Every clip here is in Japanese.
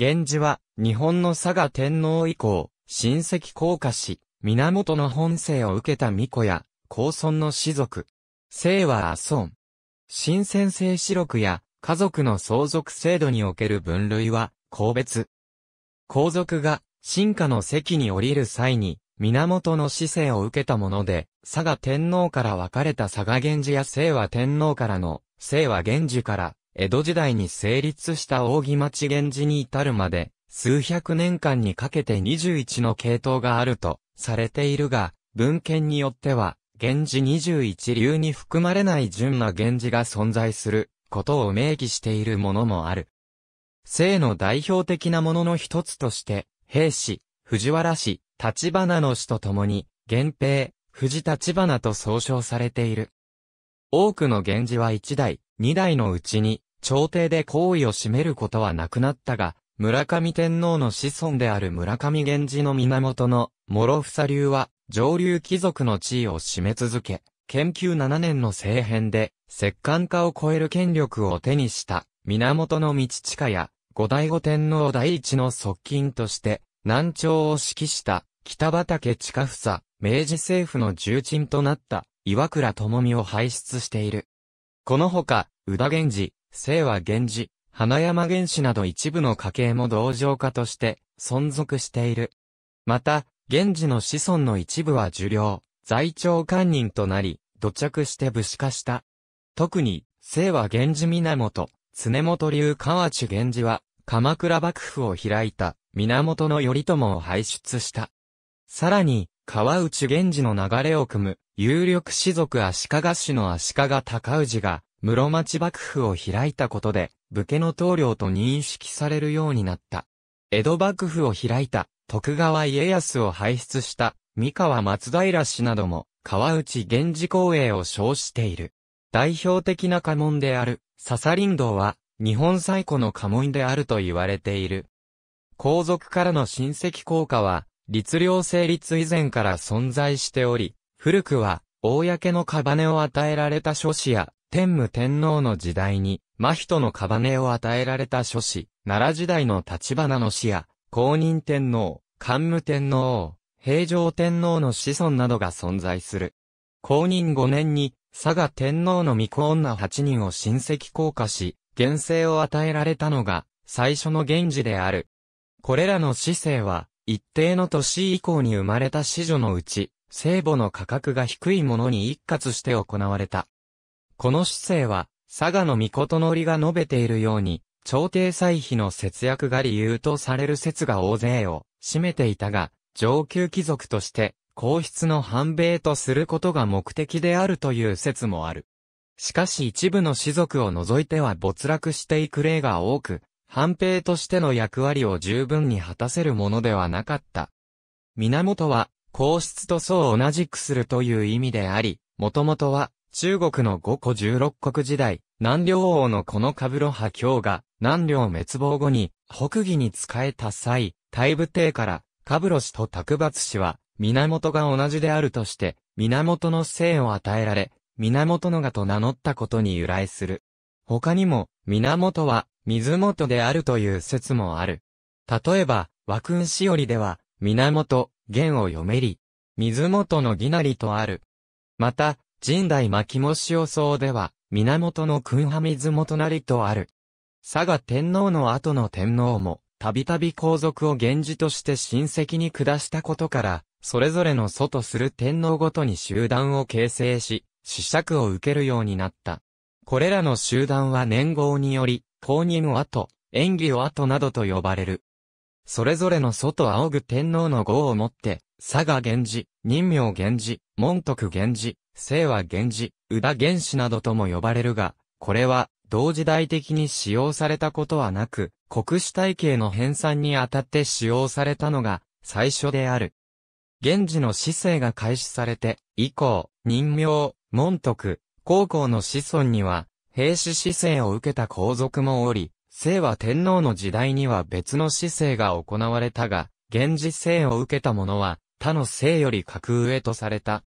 源氏は、日本の佐賀天皇以降、親戚降下し、源の本性を受けた巫女や、高村の士族。姓は阿孫。新先生四録や、家族の相続制度における分類は、公別。皇族が、進化の席に降りる際に、源の姿勢を受けたもので、佐賀天皇から分かれた佐賀源氏や清和天皇からの、清和源氏から、江戸時代に成立した扇町源氏に至るまで、数百年間にかけて21の系統があるとされているが、文献によっては、源氏21流に含まれない純な源氏が存在することを明記しているものもある。性の代表的なものの一つとして、平氏、藤原氏、立花の氏と共に、源平、藤立花と総称されている。多くの源氏は1代、2代のうちに、朝廷で皇位を占めることはなくなったが、村上天皇の子孫である村上源氏の源の諸房流は上流貴族の地位を占め続け、研究7年の政変で、摂関化を超える権力を手にした源の道近や、後醍醐天皇第一の側近として、南朝を指揮した北畠近房、明治政府の重鎮となった岩倉智美を輩出している。このほか、宇田源氏、清は源氏、花山源氏など一部の家系も同情家として存続している。また、源氏の子孫の一部は受領、在庁官人となり、土着して武士化した。特に、清は源氏源、常本流河内源氏は、鎌倉幕府を開いた、源頼朝を輩出した。さらに、川内源氏の流れを組む、有力士族足利氏の足利尊氏が、室町幕府を開いたことで、武家の棟梁と認識されるようになった。江戸幕府を開いた、徳川家康を輩出した、三河松平氏なども、川内源氏公営を称している。代表的な家紋である、笹林道は、日本最古の家紋であると言われている。皇族からの親戚効果は、律令成立以前から存在しており、古くは、公のカを与えられた諸子や、天武天皇の時代に、真人の屍を与えられた諸子、奈良時代の立花の死や、公認天皇、桓武天皇、平城天皇の子孫などが存在する。公認5年に、佐賀天皇の御子女8人を親戚降下し、原生を与えられたのが、最初の源氏である。これらの子世は、一定の年以降に生まれた子女のうち、聖母の価格が低いものに一括して行われた。この姿勢は、佐賀の御事のりが述べているように、朝廷歳費の節約が理由とされる説が大勢を占めていたが、上級貴族として、皇室の反米とすることが目的であるという説もある。しかし一部の士族を除いては没落していく例が多く、反兵としての役割を十分に果たせるものではなかった。源は、皇室とそう同じくするという意味であり、もともとは、中国の五個十六国時代、南梁王のこのカブロ派教が、南梁滅亡後に、北魏に仕えた際、大武帝から、カブロ氏と卓抜氏は、源が同じであるとして、源の姓を与えられ、源のがと名乗ったことに由来する。他にも、源は、水元であるという説もある。例えば、和君しおりでは、源、源を読めり、水元の義なりとある。また、神代巻も塩草では、源の君派水元なりとある。佐賀天皇の後の天皇も、たびたび皇族を源氏として親戚に下したことから、それぞれの祖とする天皇ごとに集団を形成し、試釈を受けるようになった。これらの集団は年号により、公認を後、演技を後などと呼ばれる。それぞれの祖と仰ぐ天皇の号をもって、佐賀源氏、任名源氏、門徳源氏、姓は源氏、宇田源氏などとも呼ばれるが、これは同時代的に使用されたことはなく、国史体系の編纂にあたって使用されたのが最初である。源氏の姿勢が開始されて、以降、人名、門徳、高校の子孫には、兵士姿勢を受けた皇族もおり、姓は天皇の時代には別の姿勢が行われたが、源氏姓を受けた者は、他の姓より格上とされた。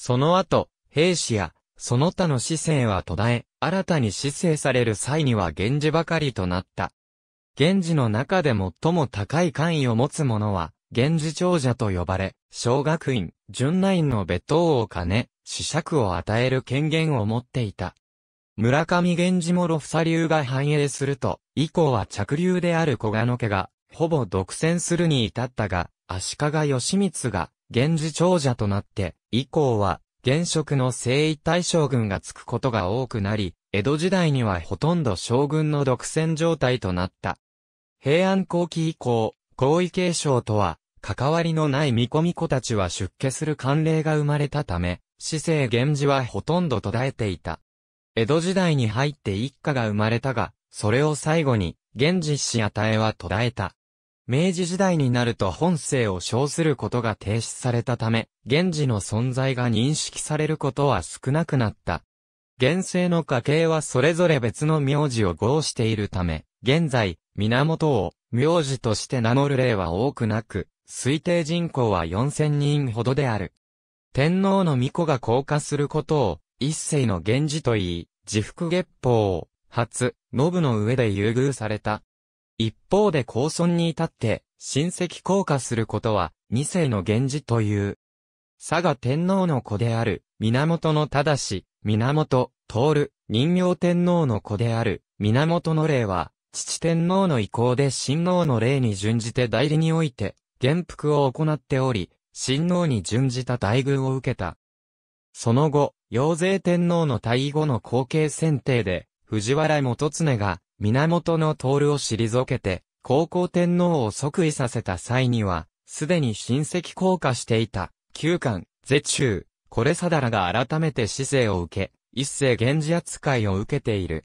その後、兵士や、その他の市政は途絶え、新たに市政される際には源氏ばかりとなった。源氏の中で最も高い官位を持つ者は、源氏長者と呼ばれ、小学院、純内院の別当を兼ね、子爵を与える権限を持っていた。村上源氏もフサ流が繁栄すると、以降は着流である小賀の家が、ほぼ独占するに至ったが、足利義満が、源氏長者となって、以降は、現職の征夷大将軍がつくことが多くなり、江戸時代にはほとんど将軍の独占状態となった。平安後期以降、皇位継承とは、関わりのない見込み子たちは出家する慣例が生まれたため、市政源氏はほとんど途絶えていた。江戸時代に入って一家が生まれたが、それを最後に、源氏氏与えは途絶えた。明治時代になると本性を称することが停止されたため、源氏の存在が認識されることは少なくなった。現世の家系はそれぞれ別の名字を合しているため、現在、源を名字として名乗る例は多くなく、推定人口は4000人ほどである。天皇の巫女が降下することを、一世の源氏と言い、自腹月報を、初、信の上で優遇された。一方で高村に至って、親戚降下することは、二世の源氏という。佐賀天皇の子である、源の正、源、徹、人形天皇の子である、源の霊は、父天皇の意向で親王の霊に準じて代理において、元服を行っており、親王に準じた待遇を受けた。その後、陽勢天皇の退位後の後継選定で、藤原元常が、源の徹を退けて、高校天皇を即位させた際には、すでに親戚降下していた、旧官、絶中、これさだらが改めて姿勢を受け、一世源氏扱いを受けている。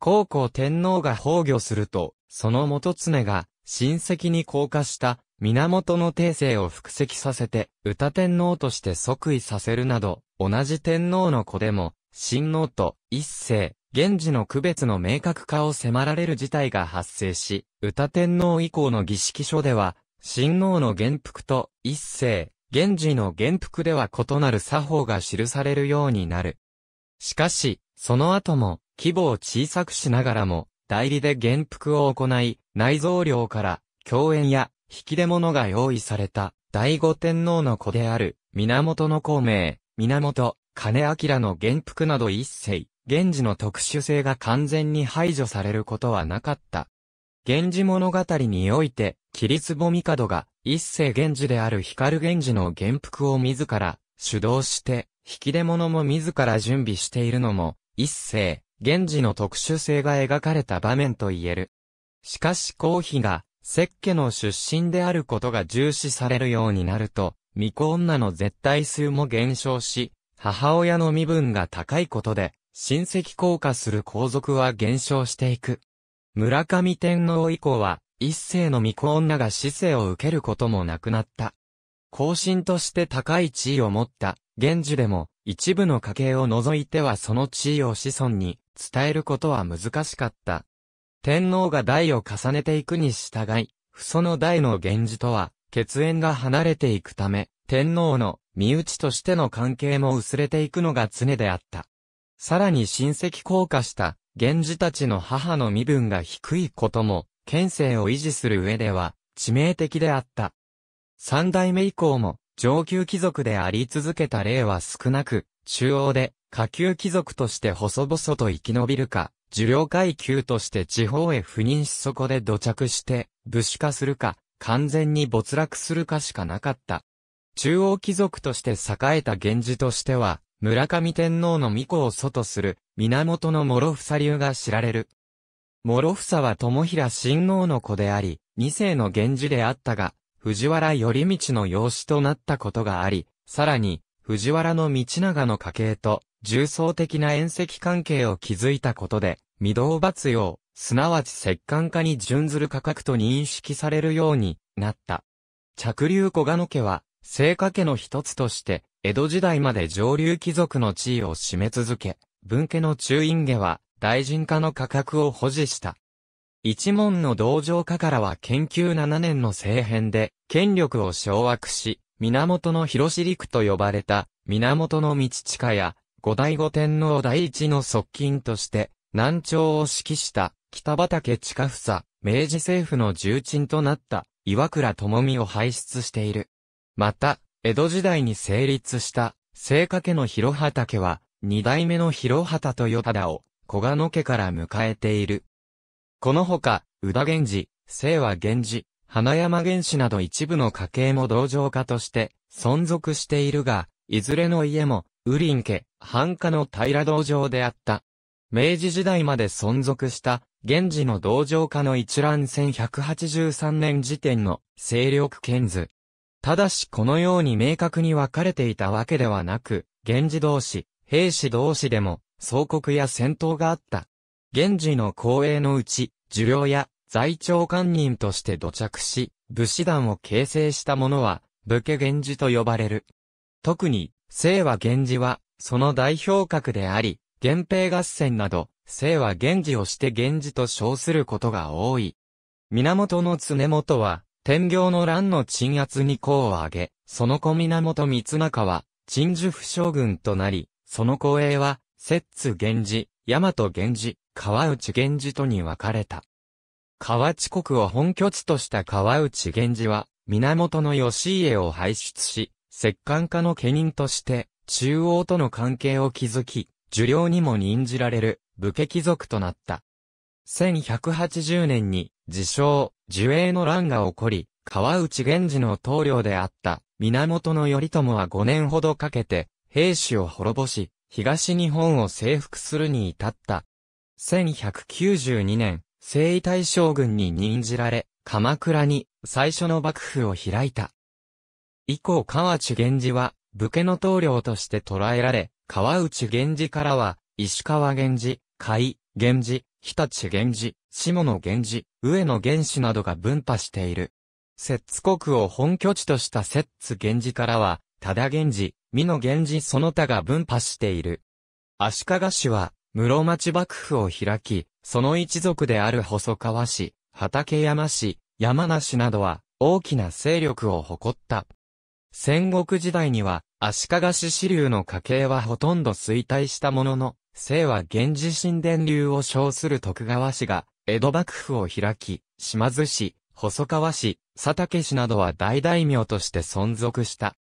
高校天皇が崩御すると、その元常が、親戚に降下した、源の帝政を復席させて、歌天皇として即位させるなど、同じ天皇の子でも、親王と一世、現時の区別の明確化を迫られる事態が発生し、歌天皇以降の儀式書では、新皇の元服と一世、現時の元服では異なる作法が記されるようになる。しかし、その後も、規模を小さくしながらも、代理で元服を行い、内蔵量から、共演や、引き出物が用意された、第五天皇の子である、源の孔明、源、金明の元服など一世、源氏の特殊性が完全に排除されることはなかった。源氏物語において、桐壺帝が一世源氏である光源氏の元服を自ら主導して、引き出物も自ら準備しているのも、一世、源氏の特殊性が描かれた場面と言える。しかし皇妃が、石家の出身であることが重視されるようになると、未婚女の絶対数も減少し、母親の身分が高いことで、親戚降下する皇族は減少していく。村上天皇以降は、一世の巫女女が死生を受けることもなくなった。後進として高い地位を持った、源氏でも、一部の家系を除いてはその地位を子孫に伝えることは難しかった。天皇が代を重ねていくに従い、父祖の代の源氏とは、血縁が離れていくため、天皇の身内としての関係も薄れていくのが常であった。さらに親戚降下した、源氏たちの母の身分が低いことも、県政を維持する上では、致命的であった。三代目以降も、上級貴族であり続けた例は少なく、中央で、下級貴族として細々と生き延びるか、受領階級として地方へ赴任しそこで土着して、武士化するか、完全に没落するかしかなかった。中央貴族として栄えた源氏としては、村上天皇の御子を祖とする、源の諸房流が知られる。諸房は友平親王の子であり、二世の源氏であったが、藤原頼道の養子となったことがあり、さらに、藤原の道長の家系と、重層的な縁石関係を築いたことで、御堂伐用、すなわち石棺化に準ずる価格と認識されるようになった。着流小賀野家は、聖家家の一つとして、江戸時代まで上流貴族の地位を占め続け、文家の中院家は大臣家の価格を保持した。一門の道場家からは研究7年の政変で、権力を掌握し、源の広し陸と呼ばれた、源の道近や、後醍醐天皇第一の側近として、南朝を指揮した、北畠近房、明治政府の重鎮となった、岩倉智美を輩出している。また、江戸時代に成立した、聖家家の広畑は、二代目の広畑と豊忠を、小賀野家から迎えている。このほか、宇田源氏、清和源氏、花山源氏など一部の家系も同情家として、存続しているが、いずれの家も、雨林家、繁華の平道場であった。明治時代まで存続した、源氏の同場家の一覧1183年時点の勢力圏図。ただしこのように明確に分かれていたわけではなく、源氏同士、兵士同士でも、総国や戦闘があった。源氏の公営のうち、受領や在庁官人として土着し、武士団を形成した者は、武家源氏と呼ばれる。特に、清和源氏は、その代表格であり、源平合戦など、清和源氏をして源氏と称することが多い。源の常元は、天行の乱の鎮圧に功を挙げ、その子源三中は、鎮守府将軍となり、その後衛は、摂津源氏、大和源氏、川内源氏とに分かれた。河内国を本拠地とした川内源氏は、源義家を輩出し、摂関家の家人として、中央との関係を築き、受領にも任じられる、武家貴族となった。1180年に、自称、樹影の乱が起こり、川内源氏の棟領であった、源頼朝は5年ほどかけて、兵士を滅ぼし、東日本を征服するに至った。1192年、征夷大将軍に任じられ、鎌倉に最初の幕府を開いた。以降川内源氏は、武家の棟領として捕らえられ、川内源氏からは、石川源氏、甲斐源氏、日立源氏、下野源氏、上野源氏などが分派している。摂津国を本拠地とした摂津源氏からは、多田源氏、美野源氏その他が分派している。足利氏は、室町幕府を開き、その一族である細川氏、畠山氏、山梨などは、大きな勢力を誇った。戦国時代には、足利氏支流の家系はほとんど衰退したものの、姓は源氏神殿流を称する徳川氏が、江戸幕府を開き、島津氏、細川氏、佐竹氏などは大大名として存続した。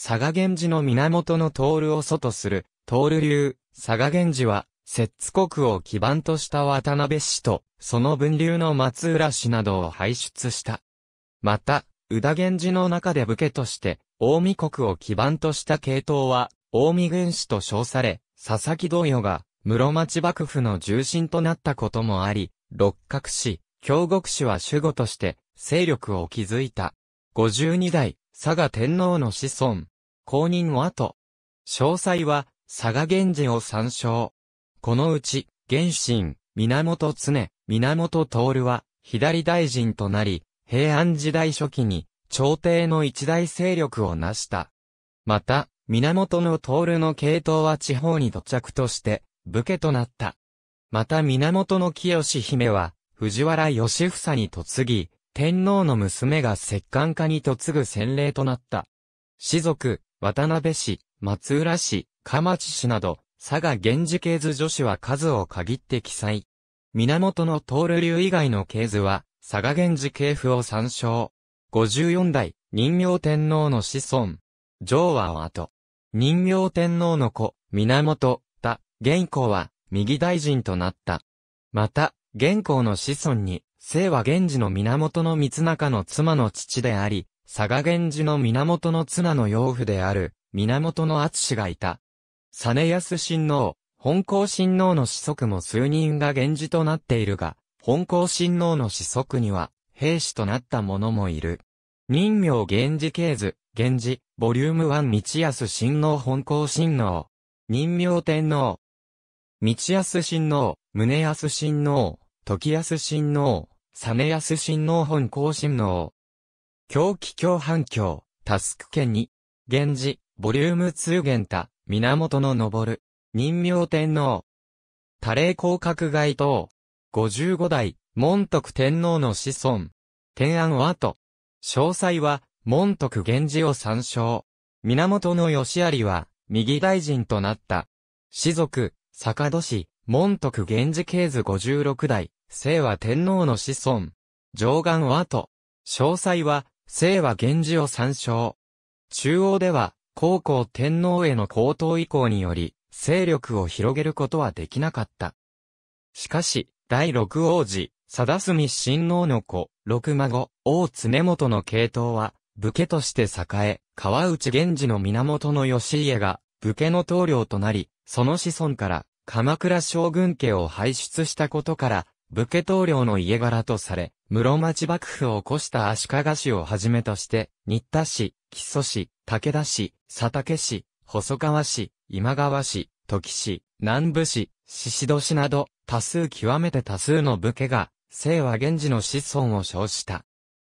佐賀源氏の源の徹を祖とする、徹流、佐賀源氏は、摂津国を基盤とした渡辺氏と、その分流の松浦氏などを輩出した。また、宇田源氏の中で武家として、近江国を基盤とした系統は、近江軍師と称され、佐々木同与が、室町幕府の重臣となったこともあり、六角氏、京極氏は守護として、勢力を築いた。五十二代、佐賀天皇の子孫、公認は後。詳細は、佐賀源氏を参照。このうち、源信、源常、源徹は、左大臣となり、平安時代初期に、朝廷の一大勢力を成した。また、源の徹の系統は地方に土着として、武家となった。また源の清姫は、藤原義房に嫁ぎ、天皇の娘が摂関家に嫁ぐ洗礼となった。士族、渡辺氏、松浦氏、鎌地氏など、佐賀源氏系図女子は数を限って記載。源の徹流以外の系図は、佐賀源氏系譜を参照。54代、人形天皇の子孫。上和後。人形天皇の子、源、田、玄公は、右大臣となった。また、玄公の子孫に、清和源氏の源の三中の妻の父であり、佐賀源氏の源の綱の養父である、源の厚氏がいた。実安親王、本校親王の子息も数人が源氏となっているが、本校親王の子息には、兵士となった者もいる。人名源氏系図、源氏、ボリューム1道安親王本校親王。人名天皇。道安親王、宗安親王、時安親王、実安親王本校親王。狂気狂反狂、タスク家に。源氏、ボリューム2源太、源の昇る。人名天皇。多霊広角外等。55代、門徳天皇の子孫。天安はと。詳細は、門徳源氏を参照。源義有は、右大臣となった。士族、坂戸氏、門徳源氏系図56代、聖和天皇の子孫。上岸は後。詳細は、聖和源氏を参照。中央では、高校天皇への高等以降により、勢力を広げることはできなかった。しかし、第六王子、貞澄親王の子、六孫、王常元の系統は、武家として栄え、川内源氏の源義家が、武家の棟梁となり、その子孫から、鎌倉将軍家を輩出したことから、武家棟梁の家柄とされ、室町幕府を起こした足利氏をはじめとして、新田氏、木曽氏、武田氏、佐竹氏、細川氏、今川氏、時氏、南部氏、獅子戸氏など、多数極めて多数の武家が、清和源氏の子孫を称した。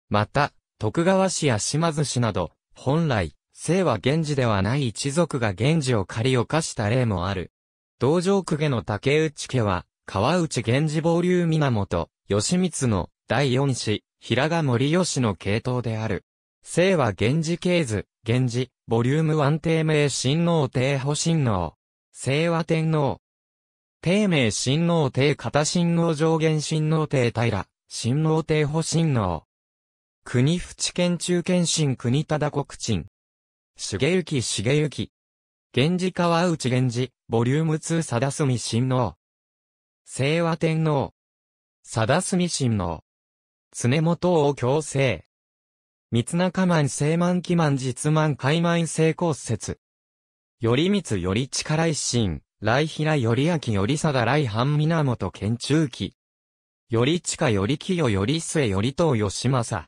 また、徳川氏や島津氏など、本来、姓は源氏ではない一族が源氏を借り犯した例もある。道場公家の竹内家は、川内源氏暴流源、義光の第四子、平賀森義の系統である。姓は源氏系図、源氏、ボリューム1定名神王帝保神王。清和天皇。定名神王帝片神王上限神王帝平、神王帝保神王。国淵県中県心国忠国鎮。重幸重幸。源氏川内源氏、ボリューム2貞住親王。清和天皇。貞住親王。常元王強制。三中満正満期満実満海満成功説。頼光より力一心、来平より明より貞来半源県中期。より近より清より末より東義政。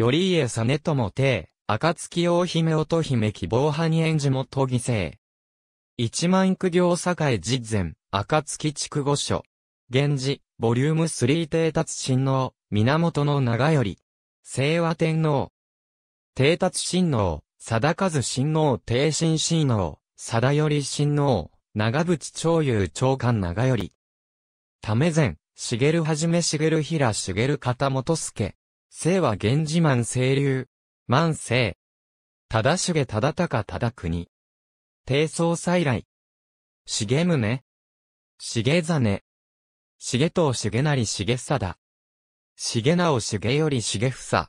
頼家実朝帝、暁大姫乙姫希望派に演じ元犠牲。一万苦行栄実前、暁筑五所。源氏、ボリューム3帝達親王、源の長頼。清和天皇。帝達親王、定和親王帝親親王、定頼親王、長渕長友長官長頼。為前、茂はじめ茂平茂方元助。姓は源氏万清流。万世。忠重忠高忠国。低宗再来。重宗。重真。重藤重成重貞。重直重より重房。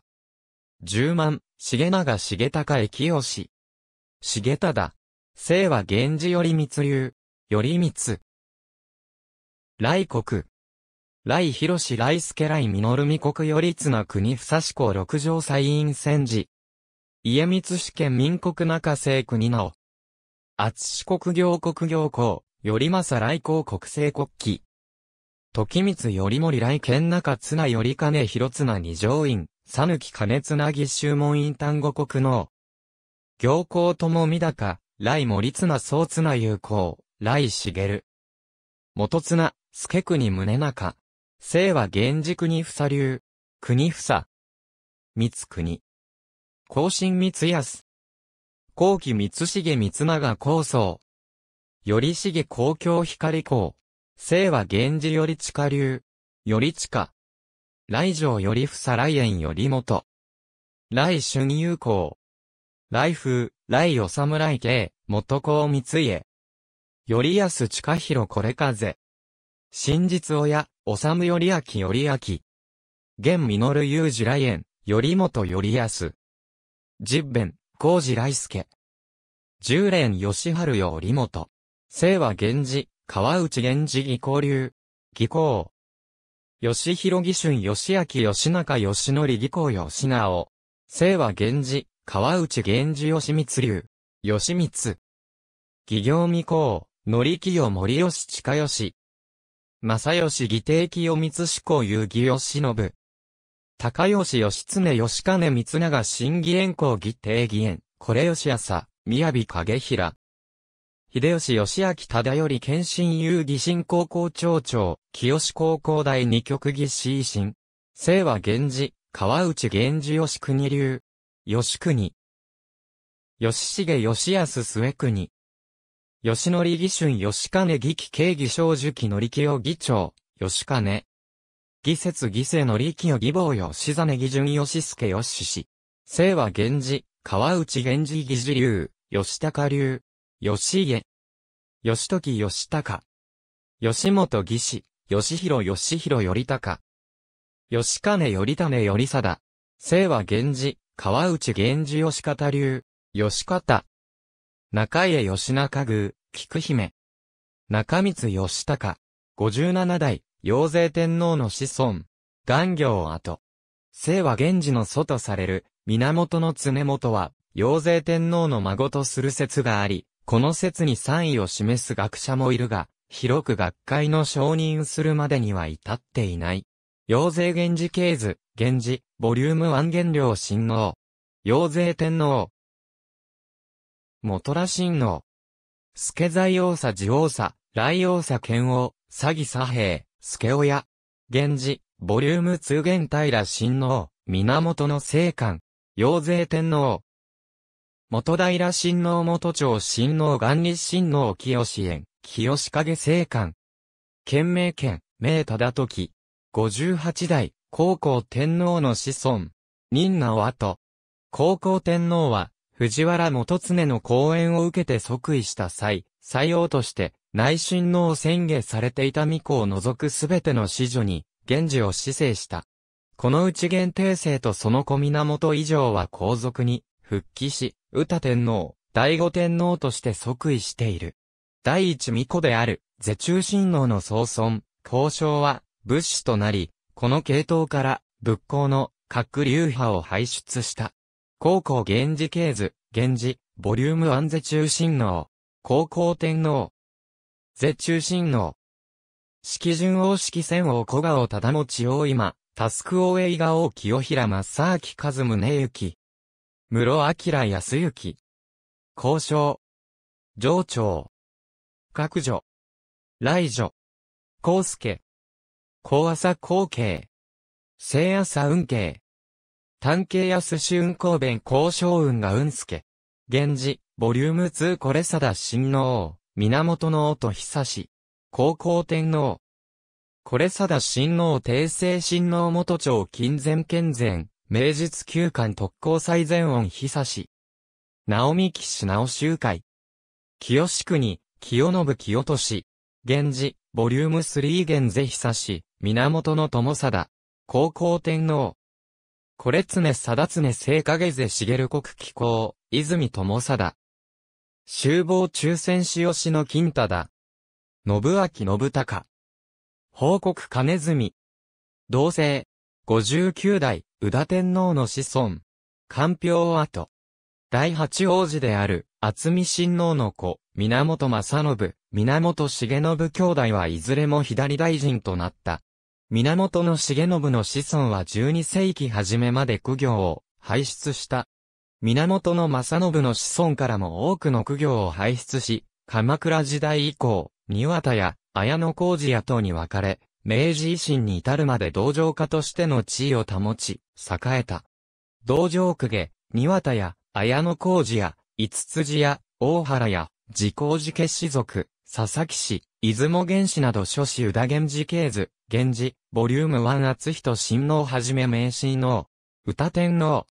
十万、重長重高駅吉。重忠。姓は源氏より密流。より密。来国。来広し来助来実み国よりつな国房志向六条祭院戦時。家光主権民国中西国なお。厚志国行国行公、頼政来公国政国旗。時光頼森来県中綱名頼金広綱二条院、さぬき金綱なぎ修門院丹後国の。行幸ともみだか、来森綱総綱有効、来茂。元綱、助国宗中、生は源氏国ふさりゅう、国ふさ。三つ国。後進三つ安。後期三つ重三つ長高僧。より重公共光光、生は源氏より地下流。より地下。来城よりふさ来園より元。来春有功。来風、来お侍家、元公三家。より安近広これ風。真実親、おさむよりあきよりあき。現みのるゆうじらえん、よりもとよりやす。じっべん、こうじらいすけ。十連よしはるよりもと。生は源氏、川内源氏義交流。義交。吉弘義春吉明吉中吉則義交吉直。生は源氏、川内源氏吉光流。吉光。企業未公、乗り木よちか近し。正義義帝清光志向遊義義信。高吉義経義兼光長新義円公義帝義円、これ吉朝、宮城影平。秀吉義明忠頼謙信遊義新高校長長、清志高校大二極義師新。清和源氏、川内源氏義国流。義国。義重義康末国。吉則義春吉金義記慶義正樹紀則清義長、吉金。義節義世則清義坊吉真義順吉助義氏。姓は源氏、川内源氏義次流、吉高流、吉家。吉時吉高。吉本義士、吉弘吉弘頼高。吉金頼種頼貞。姓は源氏、川内源氏吉方流、吉方。中家義中宮、菊姫。中光義高。十七代、陽勢天皇の子孫。元行跡。姓は源氏の祖とされる、源の常元は、陽勢天皇の孫とする説があり、この説に賛意を示す学者もいるが、広く学会の承認するまでには至っていない。陽勢源氏系図、源氏、ボリューム1原料親王。陽勢天皇、元羅神王。助在王佐寺王佐、来王佐剣王、詐欺左平、助親。源氏、ボリューム2元平神王、源の聖官、陽勢天皇。元平神王元朝神王元立神王清園、清影聖官。県名県、名忠時。五十八代、高校天皇の子孫。任名お後。高校天皇は、藤原元常の講演を受けて即位した際、採用として、内親王宣言されていた御子を除くすべての子女に、源氏を死生した。このうち源定制とその小源以上は皇族に、復帰し、宇多天皇、醍醐天皇として即位している。第一御子である、是中親王の総尊、交渉は、物資となり、この系統から、仏教の、各流派を輩出した。高校源氏系図、源氏、ボリューム安世中心能。高校天皇。世中心能。式順王式戦王小顔忠持王今、タスク王映画王清平正明和宗行。室明康行。交渉。上長。各女。来女。康介。高朝光景。聖朝運慶。探偵や寿司運行弁交渉運が運助。源氏、ボリューム2これ貞だ新王、源のと久し。高校天皇。これ貞だ新王帝政新王元朝金前健前、名実休館特攻最前音久し。直美騎士直集会。清国、清信清俊。源氏、ボリューム3源是久し、源の友貞。高校天皇。これ常貞常ゼ・影勢茂国気候、泉友貞。修防抽選し吉の金太だ。信明信孝。報告金住。同姓。十九代、宇田天皇の子孫。官票跡。第八王子である、厚見親王の子、源正信、源重信兄弟はいずれも左大臣となった。源重信の子孫は12世紀初めまで苦行を輩出した。源正信の子孫からも多くの苦行を輩出し、鎌倉時代以降、庭田や綾野小路や等に分かれ、明治維新に至るまで道場家としての地位を保ち、栄えた。道場公家、庭田や綾野小路や五辻や大原や自公寺家士族、佐々木氏、出雲原始など諸子宇田源氏系図、源氏、ボリューム1厚人親王はじめ名親王、宇多天皇。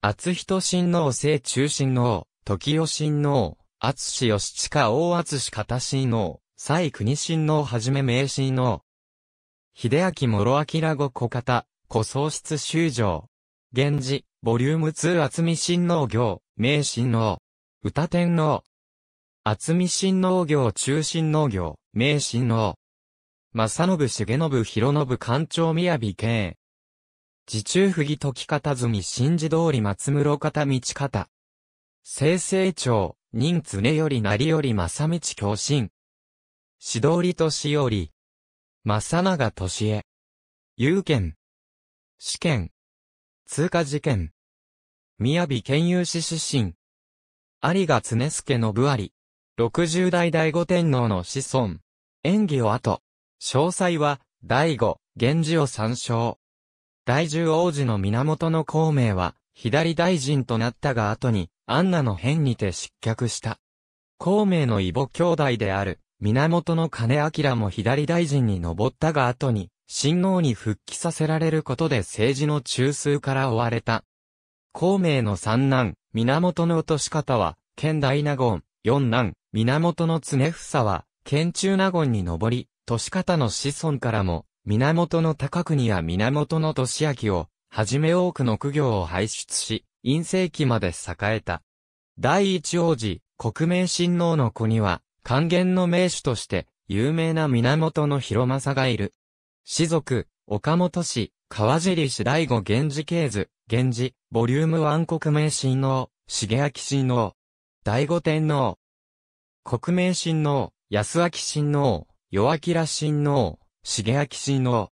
厚人親王聖中親王、時代親王、厚吉義親王厚氏方親王、西国親王はじめ名親王。秀明諸明後小方、古喪失修正。源氏、ボリューム2厚見親王行、名親王、宇多天皇。厚見新農業中心農業、名新農。正信重信広信官庁宮城県。自中不義時方積新寺通り松室方道方。生成長、人常より成りより正道共進。指導り年より。正長年へ。有権。試験。通過事件。宮城県有志出身。有賀常助信あり。六十代醍醐天皇の子孫。演技を後。詳細は、醍醐、源氏を参照。大十王子の源の孔明は、左大臣となったが後に、アンナの変にて失脚した。孔明の異母兄弟である、源の金明も左大臣に上ったが後に、新王に復帰させられることで政治の中枢から追われた。孔明の三男、源の落とし方は、剣大納言、四男、源常房は、県中納言に上り、年方の子孫からも、源の高国や源の年明を、はじめ多くの苦行を輩出し、陰世紀まで栄えた。第一王子、国名親王の子には、還元の名手として、有名な源の広政がいる。士族、岡本氏、川尻氏第五源氏系図、源氏、ボリューム1国名親王、重明親王。第五天皇、国名親王、安明親王、弱明親王、重明親王。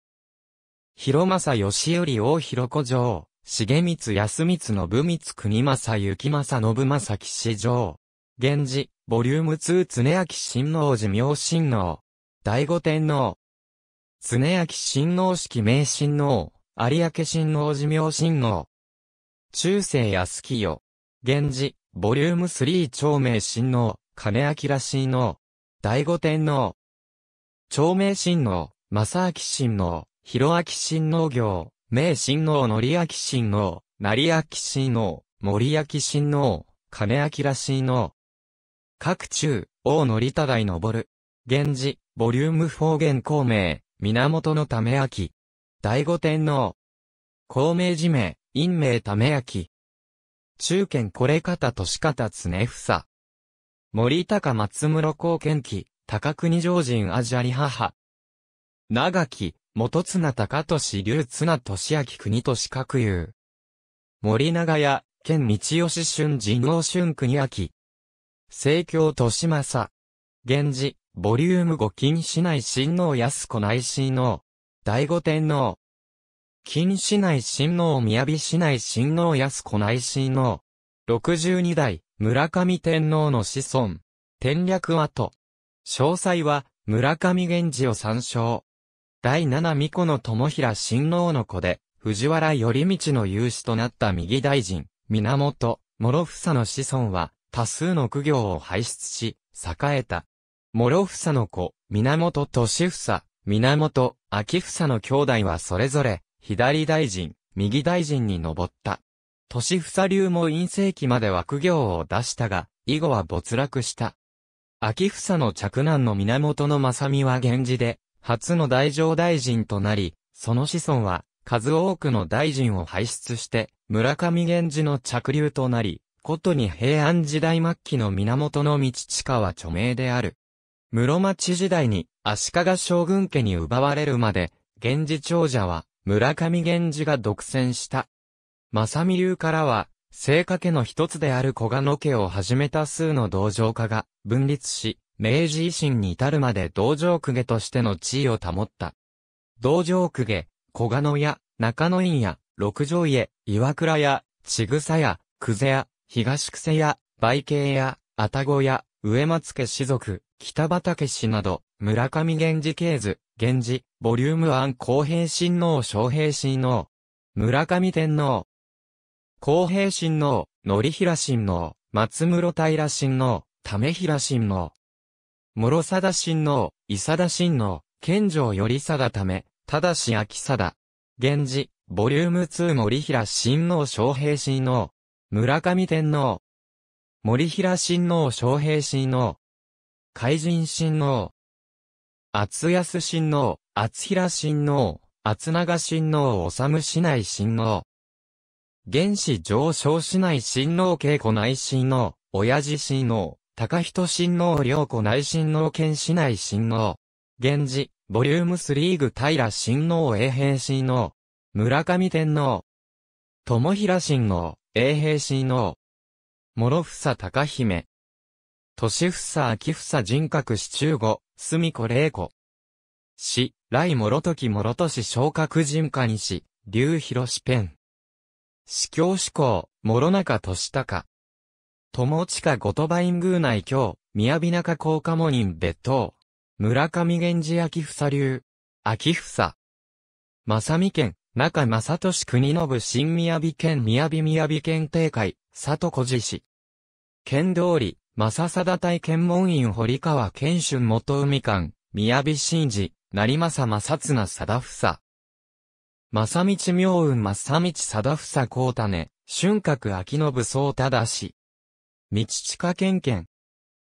広政義頼大広古城、重光安光信光国政行政信正騎士城。源氏、ボリューム2常明親王寺明親王。第五天皇。常明親王式名親王、有明親王寺明親王。中世安清。源氏、ボリューム3長明親王。金明親王、醍醐天皇、長明親王、正明親王、広明親王行、明親王則明親王、成明親王、森明親王、金明親王。各中、王則忠昇。源氏、ボリューム方言孔明、源の為明。醍醐天皇。孔明寺名、陰明為明。中堅これ方年方常房。森高松室高賢記、高国上人アジアリ母。長木、元綱高利竜綱俊明国利各有。森長屋、県道吉春神王春国明。聖教俊正。源氏、ボリューム5金市内新王安子内親王。第五天皇。金市内新王宮城市内新王安子内親王。十二代。村上天皇の子孫、天略跡。詳細は、村上源氏を参照。第七巫女の友平親王の子で、藤原頼道の有志となった右大臣、源、諸房の子孫は、多数の苦行を輩出し、栄えた。諸房の子、源俊房、源、秋房の兄弟はそれぞれ、左大臣、右大臣に上った。年房流も陰性期までは苦行を出したが、以後は没落した。秋房の着難の源の正美は源氏で、初の大乗大臣となり、その子孫は、数多くの大臣を輩出して、村上源氏の着流となり、ことに平安時代末期の源の道近は著名である。室町時代に足利将軍家に奪われるまで、源氏長者は村上源氏が独占した。正美流からは、聖家家の一つである小賀野家を始めた数の道場家が分立し、明治維新に至るまで道場公家としての地位を保った。道場公家、小賀野屋、中野院屋、六条家、岩倉屋、千草屋、久世屋、東久世屋、梅慶屋、愛宕屋、植松家士族、北畠氏など、村上源氏系図、源氏、ボリューム1公平親王昌平親王、村上天皇、公平親王、則平親王、松室平親王、為平親王。諸貞親王、伊貞親王、健城頼貞ため、ただし秋貞。源氏、ボリューム2森平親王昌平親王。村上天皇。森平親王昌平親王。海神親王。厚安親王、厚平親王、厚長親王し市内親王。原始上昇しない新農稽古内新農、親父新農、高人新農良子内新農県市内新農。源氏、ボリューム3グ平新農永平新農。村上天皇。友平新農、永平新農。諸房高姫。年房秋房人格四中五、住子玲子。死、来諸時諸都市昇格人家西、竜広志ペン。司教志向、諸中俊高。友近後鳥羽院宮内京、宮尾中高家門人別当。村上源氏秋房流。秋房。正美県、中正俊国信新宮尾県宮尾宮尾県定会、里小路市。県通り、正貞大検問院堀川県春元海館、宮尾新寺、成正正綱貞房。正道明雲正道貞房孝種、春閣秋信総忠氏。道近県県。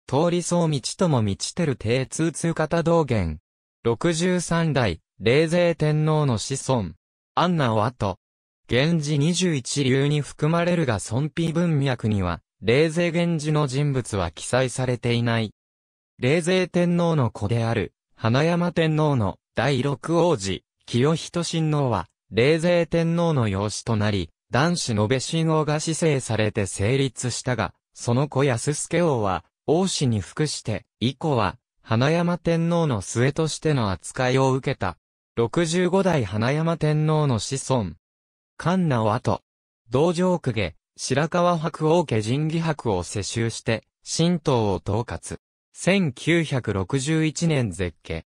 通り総道と友道てる定通通方道元。六十三代、霊勢天皇の子孫。安奈を後。源氏二十一流に含まれるが尊卑文脈には、霊勢源氏の人物は記載されていない。霊勢天皇の子である、花山天皇の第六王子、清仁親王は、冷泉天皇の養子となり、男子延べ親王が死生されて成立したが、その子安助王は、王子に服して、以降は、花山天皇の末としての扱いを受けた。65代花山天皇の子孫。関奈を後、道場区下、白川白王家神義白を世襲して、神道を統括。1961年絶景。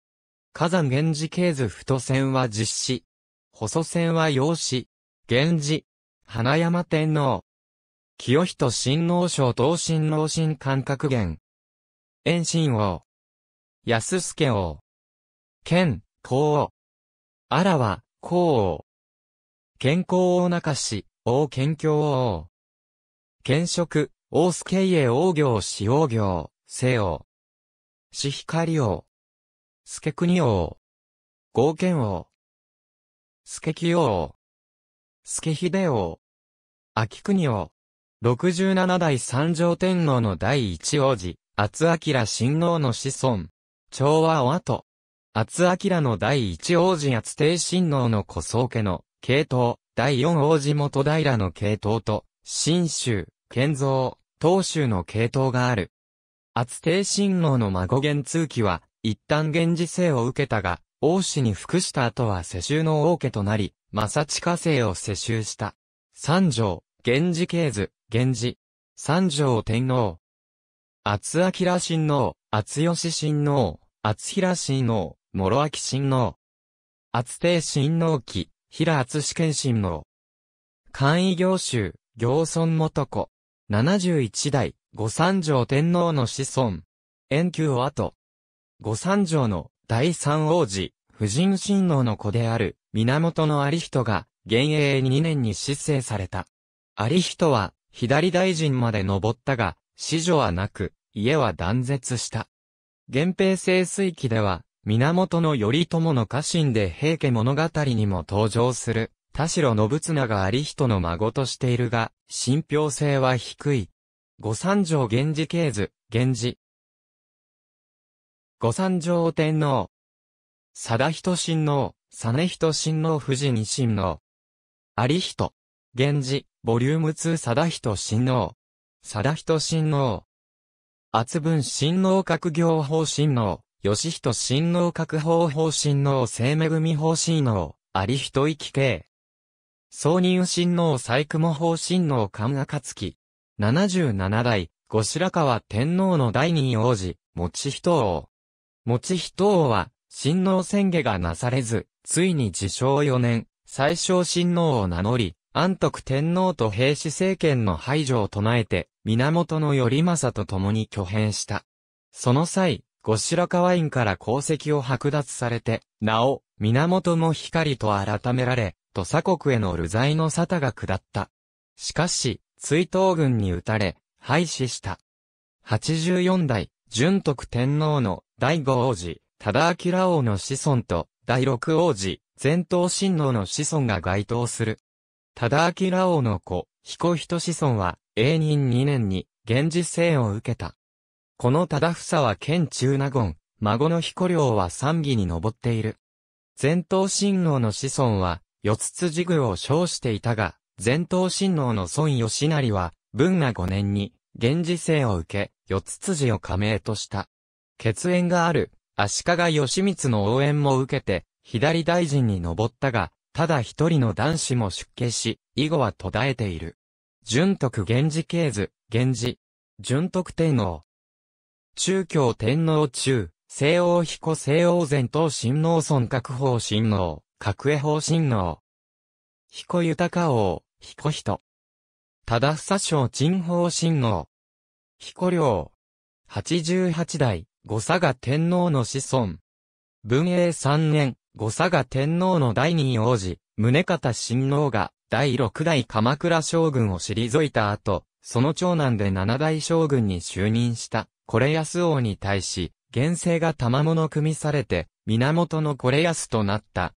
火山源氏系図太線は実施。細線は養子。源氏。花山天皇。清人親王賞等親王新感覚源。遠親王。安助王。剣、皇王。あらは、皇王。健康王中氏、王健教王。剣職、王助家王行使王行、西王。死光王。助国王。合憲王。助清王。助秀王。秋国王。十七代三条天皇の第一王子、厚明親王の子孫。長和お後。厚明の第一王子厚帝親王の古宗家の、系統、第四王子元平の系統と、新州、建造、東州の系統がある。厚帝親王の孫元通記は、一旦源氏姓を受けたが、王氏に服した後は世襲の王家となり、正近姓を世襲した。三条、源氏系図、源氏。三条天皇。厚明親王、厚吉親王、厚平親王、諸明親王。厚帝親王記、平厚志験親王。簡易行州、行村元子。71代、五三条天皇の子孫。遠久を後、五三条の第三王子、婦人親王の子である、源有人が、元永2年に失政された。有人は、左大臣まで登ったが、子女はなく、家は断絶した。源平清水期では、源頼朝の家臣で平家物語にも登場する、田代信綱が有人の孫としているが、信憑性は低い。五三条源氏系図、源氏、御三条天皇。貞仁親王、実仁親王夫人親王。有人。源氏、ボリューム2貞仁親王。貞仁親王。厚文親王閣行法親王、義人親王閣法法親王聖恵み法親王、有人生系。総任親王細雲法親王神月。七十七代、後白河天皇の第二王子、持人王。持人王は、親王宣言がなされず、ついに自称4年、最小親王を名乗り、安徳天皇と平氏政権の排除を唱えて、源頼政と共に挙兵した。その際、後白河院から功績を剥奪されて、なお、源も光と改められ、土佐国への流罪の沙汰が下った。しかし、追悼軍に撃たれ、廃止した。84代、純徳天皇の第五王子、忠明王の子孫と、第六王子、前頭親王の子孫が該当する。忠明王の子、彦人子孫は、永仁二年に、源氏生を受けた。この忠房は県中納言、孫の彦領は三義に上っている。前頭親王の子孫は、四つ辻具を称していたが、前頭親王の孫義成は、文和五年に、源氏制を受け、四つ辻を加盟とした。血縁がある、足利義満の応援も受けて、左大臣に上ったが、ただ一人の男子も出家し、以後は途絶えている。純徳源氏系図、源氏。純徳天皇。中京天皇中、西王彦西王前東新農村各方新農、各江方新農。彦豊王、彦人。忠久省陳法信号。彦領。十八代、後佐賀天皇の子孫。文永三年、後佐賀天皇の第二王子、宗方親王が、第六代鎌倉将軍を退いた後、その長男で七代将軍に就任した、これ安王に対し、現世が賜物組みされて、源のこれ安となった。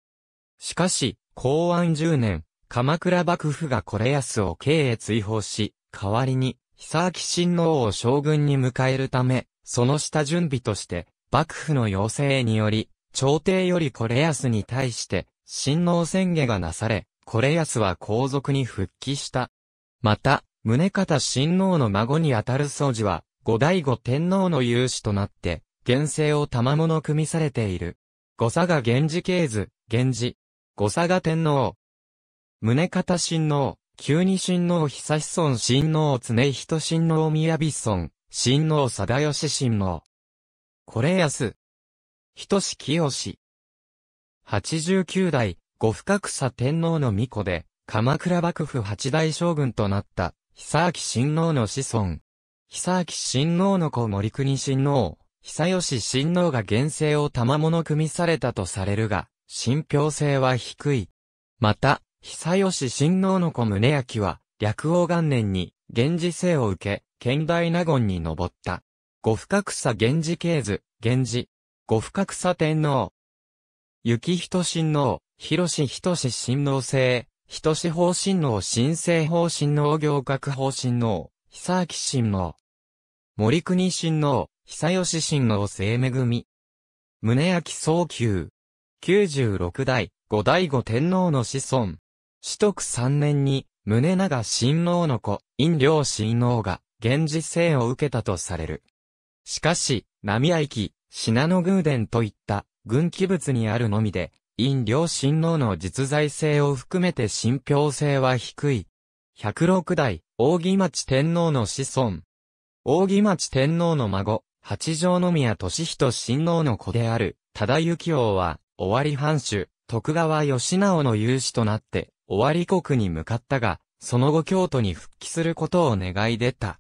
しかし、公安十年、鎌倉幕府がこれ安を京へ追放し、代わりに、久明親王を将軍に迎えるため、その下準備として、幕府の要請により、朝廷よりこれ安に対して、親王宣言がなされ、これ安は皇族に復帰した。また、宗方親王の孫にあたる宗治は、後醍醐天皇の勇士となって、現世を賜物組みされている。五佐賀源氏系図、源氏。五佐賀天皇、宗方親王、急に親王久志孫親王常人親王宮美孫、親王貞義親王。これ安。人志清。八十九代、五深草天皇の御子で、鎌倉幕府八代将軍となった、久明親王の子孫。久明親王の子森国親王、久吉親王が原生を賜物組みされたとされるが、信憑性は低い。また、久吉親王の子宗明は、略王元年に、源氏生を受け、県大納言に登った。五深草源氏系図、源氏。五深草天皇。幸人親王、広志人志親王制、人志法親王新政法親王行革法親王、久明親王。森国親王、久吉親王制恵み。宗明宗九96代、五代五天皇の子孫。取徳3年に、宗長親王の子、陰陵親王が、源氏生を受けたとされる。しかし、波合駅、信濃宮殿といった、軍記物にあるのみで、陰陵親王の実在性を含めて信憑性は低い。106代、扇町天皇の子孫。扇町天皇の孫、八条宮敏人親王の子である、忠行王は、尾張藩主、徳川義直の勇士となって、終わり国に向かったが、その後京都に復帰することを願い出た。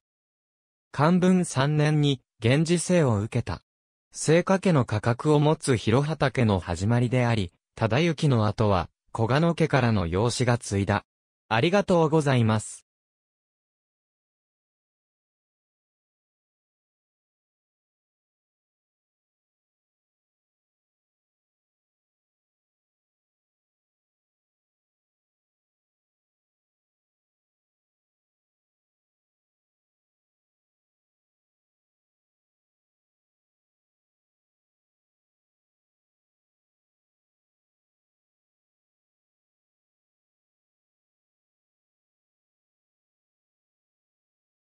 漢文三年に、源氏生を受けた。聖火家の価格を持つ広畑の始まりであり、忠行の後は、小賀野家からの養子が継いだ。ありがとうございます。